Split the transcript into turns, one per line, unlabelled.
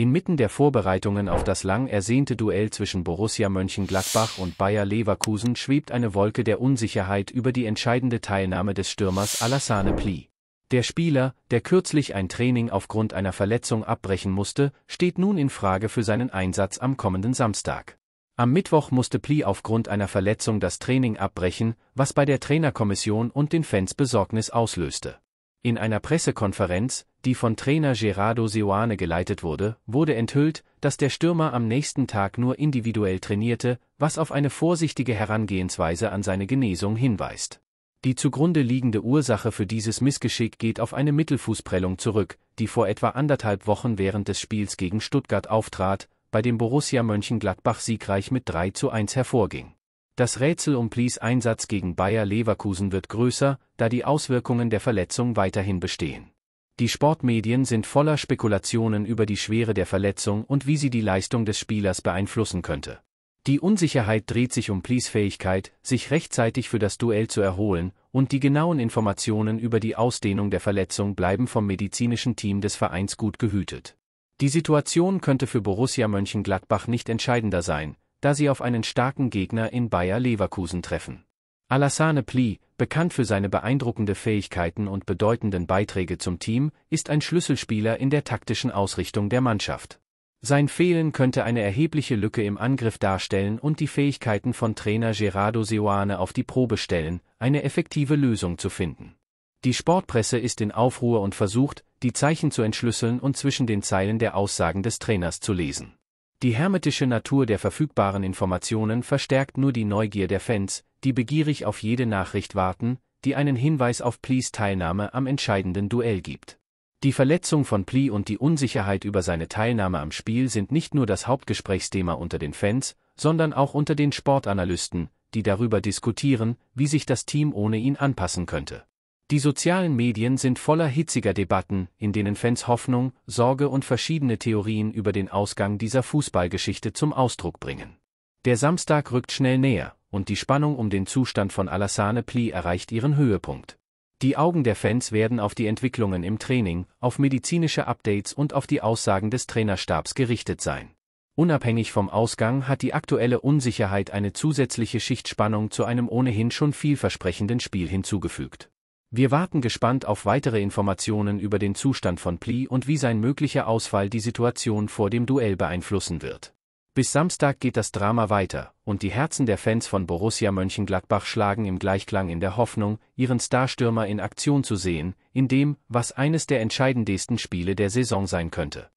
Inmitten der Vorbereitungen auf das lang ersehnte Duell zwischen Borussia Mönchengladbach und Bayer Leverkusen schwebt eine Wolke der Unsicherheit über die entscheidende Teilnahme des Stürmers Alassane Pli. Der Spieler, der kürzlich ein Training aufgrund einer Verletzung abbrechen musste, steht nun in Frage für seinen Einsatz am kommenden Samstag. Am Mittwoch musste Pli aufgrund einer Verletzung das Training abbrechen, was bei der Trainerkommission und den Fans Besorgnis auslöste. In einer Pressekonferenz, die von Trainer Gerardo Seoane geleitet wurde, wurde enthüllt, dass der Stürmer am nächsten Tag nur individuell trainierte, was auf eine vorsichtige Herangehensweise an seine Genesung hinweist. Die zugrunde liegende Ursache für dieses Missgeschick geht auf eine Mittelfußprellung zurück, die vor etwa anderthalb Wochen während des Spiels gegen Stuttgart auftrat, bei dem Borussia Mönchengladbach siegreich mit 3 zu 1 hervorging. Das Rätsel um Plies Einsatz gegen Bayer Leverkusen wird größer, da die Auswirkungen der Verletzung weiterhin bestehen. Die Sportmedien sind voller Spekulationen über die Schwere der Verletzung und wie sie die Leistung des Spielers beeinflussen könnte. Die Unsicherheit dreht sich um Plies Fähigkeit, sich rechtzeitig für das Duell zu erholen, und die genauen Informationen über die Ausdehnung der Verletzung bleiben vom medizinischen Team des Vereins gut gehütet. Die Situation könnte für Borussia Mönchengladbach nicht entscheidender sein, da sie auf einen starken Gegner in Bayer Leverkusen treffen. Alassane Pli, bekannt für seine beeindruckende Fähigkeiten und bedeutenden Beiträge zum Team, ist ein Schlüsselspieler in der taktischen Ausrichtung der Mannschaft. Sein Fehlen könnte eine erhebliche Lücke im Angriff darstellen und die Fähigkeiten von Trainer Gerardo Seoane auf die Probe stellen, eine effektive Lösung zu finden. Die Sportpresse ist in Aufruhr und versucht, die Zeichen zu entschlüsseln und zwischen den Zeilen der Aussagen des Trainers zu lesen. Die hermetische Natur der verfügbaren Informationen verstärkt nur die Neugier der Fans, die begierig auf jede Nachricht warten, die einen Hinweis auf Plees Teilnahme am entscheidenden Duell gibt. Die Verletzung von Plee und die Unsicherheit über seine Teilnahme am Spiel sind nicht nur das Hauptgesprächsthema unter den Fans, sondern auch unter den Sportanalysten, die darüber diskutieren, wie sich das Team ohne ihn anpassen könnte. Die sozialen Medien sind voller hitziger Debatten, in denen Fans Hoffnung, Sorge und verschiedene Theorien über den Ausgang dieser Fußballgeschichte zum Ausdruck bringen. Der Samstag rückt schnell näher, und die Spannung um den Zustand von Alassane Pli erreicht ihren Höhepunkt. Die Augen der Fans werden auf die Entwicklungen im Training, auf medizinische Updates und auf die Aussagen des Trainerstabs gerichtet sein. Unabhängig vom Ausgang hat die aktuelle Unsicherheit eine zusätzliche Schichtspannung zu einem ohnehin schon vielversprechenden Spiel hinzugefügt. Wir warten gespannt auf weitere Informationen über den Zustand von Pli und wie sein möglicher Ausfall die Situation vor dem Duell beeinflussen wird. Bis Samstag geht das Drama weiter, und die Herzen der Fans von Borussia Mönchengladbach schlagen im Gleichklang in der Hoffnung, ihren Starstürmer in Aktion zu sehen, in dem, was eines der entscheidendsten Spiele der Saison sein könnte.